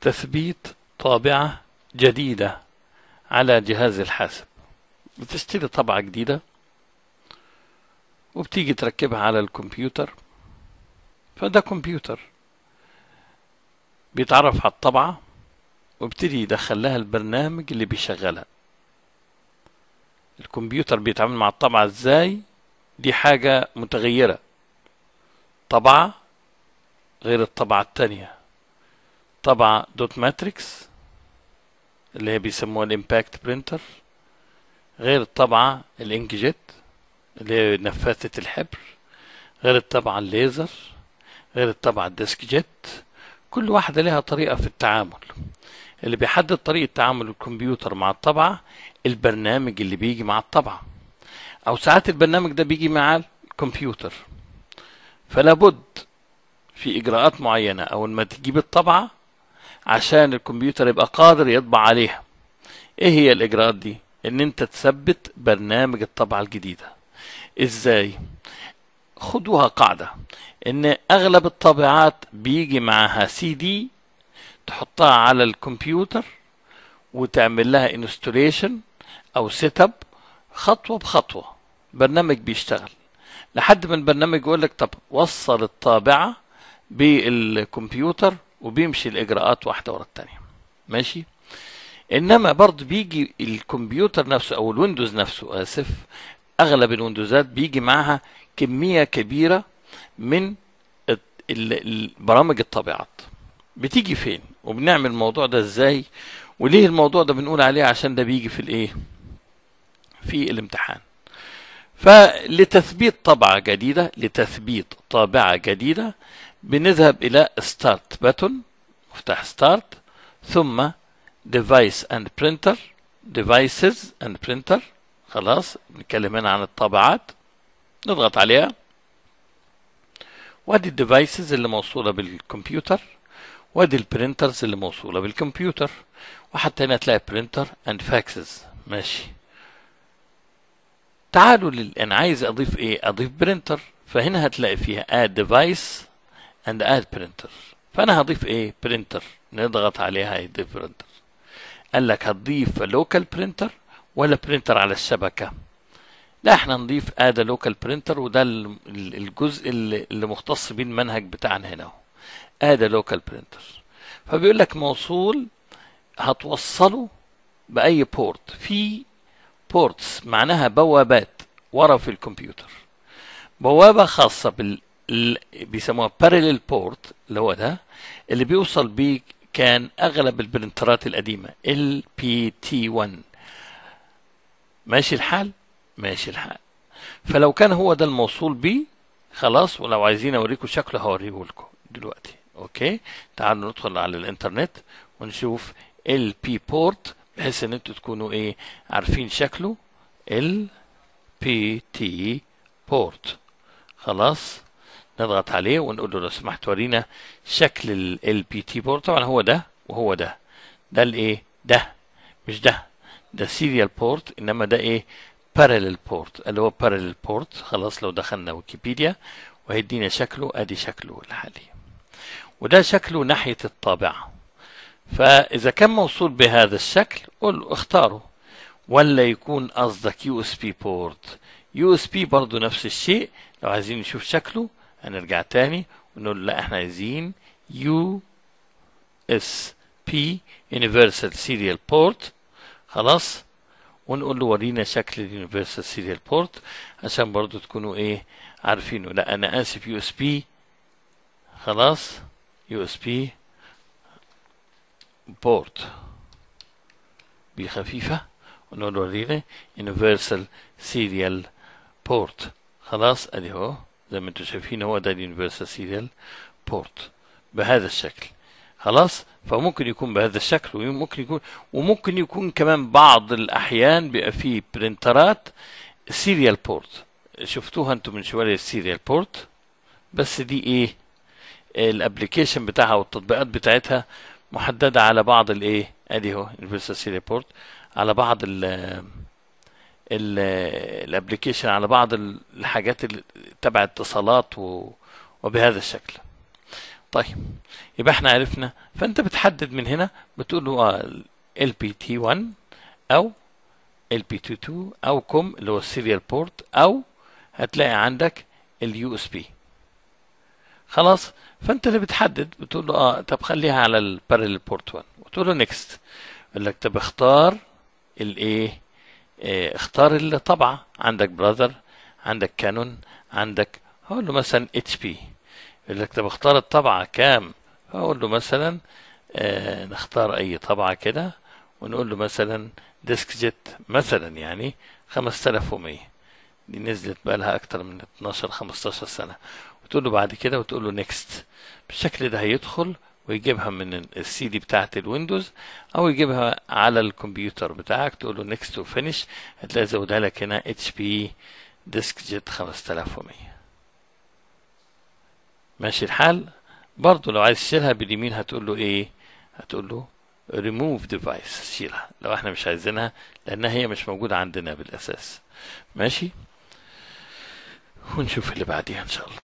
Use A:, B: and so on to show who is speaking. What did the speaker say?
A: تثبيت طابعة جديدة على جهاز الحاسب بتشتري طابعة جديدة وبتيجي تركبها على الكمبيوتر فده كمبيوتر بيتعرف على الطبعة وابتدي يدخل لها البرنامج اللي بيشغلها الكمبيوتر بيتعامل مع الطبعة ازاي دي حاجة متغيرة طبعة غير الطبعة التانية طبعة دوت ماتريكس اللي هي بيسموها الامباكت برينتر غير الطبعة الانك جيت اللي هي نفاثة الحبر غير الطبعة الليزر غير الطبعة الديسك جيت كل واحدة لها طريقة في التعامل اللي بيحدد طريقة تعامل الكمبيوتر مع الطبعة البرنامج اللي بيجي مع الطبعة أو ساعات البرنامج ده بيجي مع الكمبيوتر فلابد في إجراءات معينة أول ما تجيب الطبعة عشان الكمبيوتر يبقى قادر يطبع عليها ايه هي الاجراءات دي ان انت تثبت برنامج الطبعه الجديده ازاي خدوها قاعده ان اغلب الطابعات بيجي معاها سي دي تحطها على الكمبيوتر وتعمل لها انستوليشن او سيت اب خطوه بخطوه برنامج بيشتغل لحد ما البرنامج يقول لك طب وصل الطابعه بالكمبيوتر وبيمشي الاجراءات واحده ورا الثانيه ماشي انما برضه بيجي الكمبيوتر نفسه او الويندوز نفسه اسف اغلب الويندوزات بيجي معاها كميه كبيره من برامج الطابعات بتيجي فين وبنعمل الموضوع ده ازاي وليه الموضوع ده بنقول عليه عشان ده بيجي في الايه في الامتحان فلتثبيت طبعة جديدة لتثبيت طابعة جديدة بنذهب إلى Start Button مفتاح Start ثم Device and Printer Devices and Printer خلاص بنتكلم هنا عن الطابعات نضغط عليها وادي الديفايسز اللي موصولة بالكمبيوتر وادي البرنترز اللي موصولة بالكمبيوتر وحتى هنا تلاقي برنتر اند فاكسز ماشي تعالوا لل... انا عايز اضيف ايه اضيف برنتر فهنا هتلاقي فيها اد ديفايس and add printer فأنا هضيف إيه printer نضغط عليها add printer قال لك هتضيف local printer ولا printer على الشبكة لا احنا نضيف add a local printer وده الجزء اللي مختص بيه المنهج بتاعنا هنا اهو add a local printer فبيقول لك موصول هتوصله بأي بورت في بورتس معناها بوابات ورا في الكمبيوتر بوابة خاصة بال بيسموها بارلل بورت اللي هو ده اللي بيوصل بيه كان اغلب البرنترات القديمه ال بي تي 1 ماشي الحال ماشي الحال فلو كان هو ده الموصول بيه خلاص ولو عايزين اوريكم شكله هوريه لكم دلوقتي اوكي تعالوا ندخل على الانترنت ونشوف ال بي بورت بحيث ان انتوا تكونوا ايه عارفين شكله ال بي تي بورت خلاص نضغط عليه ونقول له لو سمحت ورينا شكل ال بي تي بورت طبعا هو ده وهو ده ده الايه ده مش ده ده سيريال بورت انما ده ايه بارلل بورت اللي هو بارلل بورت خلاص لو دخلنا ويكيبيديا وهيدينا شكله ادي شكله الحالي وده شكله ناحية الطابعة فإذا كان موصول بهذا الشكل له اختاره ولا يكون قصدك يو اس بي بورت يو اس بي برضه نفس الشيء لو عايزين نشوف شكله هنرجع تاني ونقول لا احنا عايزين يو اس بي يونيفرسال سيريال بورت خلاص ونقول له ورينا شكل اليونيفرسال سيريال بورت عشان برضو تكونوا ايه عارفينه لا انا اسف يو اس بي خلاص يو اس بي بورت بخفيفه ونقول له ورينا يونيفرسال سيريال بورت خلاص ادي هو زي ما انتم شايفين هو ده اليونيفرسال سيريال بورت بهذا الشكل خلاص فممكن يكون بهذا الشكل وممكن يكون وممكن يكون كمان بعض الاحيان بيبقى فيه برنترات سيريال بورت شفتوها انتم من شويه السيريال بورت بس دي ايه الابلكيشن بتاعها والتطبيقات بتاعتها محدده على بعض الايه ادي اهو سيريال بورت على بعض ال الابلكيشن على بعض الحاجات تبع اتصالات وبهذا الشكل طيب يبقى احنا عرفنا فانت بتحدد من هنا بتقول له LPT1 او تي 22 او كوم اللي هو السيريال بورت او هتلاقي عندك اليو اس بي خلاص فانت اللي بتحدد بتقول له اه طب خليها على البارل بورت 1 وتقول له نيكست يقول لك طب اختار الايه إيه، اختار الطبعة عندك براذر عندك كانون عندك هقول له مثلا اتش بي يقول لك طب اختار الطبعة كام هقول له مثلا اه نختار اي طبعة كده ونقول له مثلا ديسك جيت مثلا يعني 5100 دي نزلت بقى لها اكتر من 12 15 سنة وتقول له بعد كده وتقول له نيكست بالشكل ده هيدخل ويجيبها من السي دي بتاعت الويندوز او يجيبها على الكمبيوتر بتاعك تقول له نيكست وفينش هتلاقي زودها لك هنا اتش بي ديسك جيت 5100 ماشي الحال برضه لو عايز تشيلها باليمين هتقول له ايه هتقول له ريموف ديفايس شيلها لو احنا مش عايزينها لان هي مش موجوده عندنا بالاساس ماشي ونشوف اللي بعديها ان شاء الله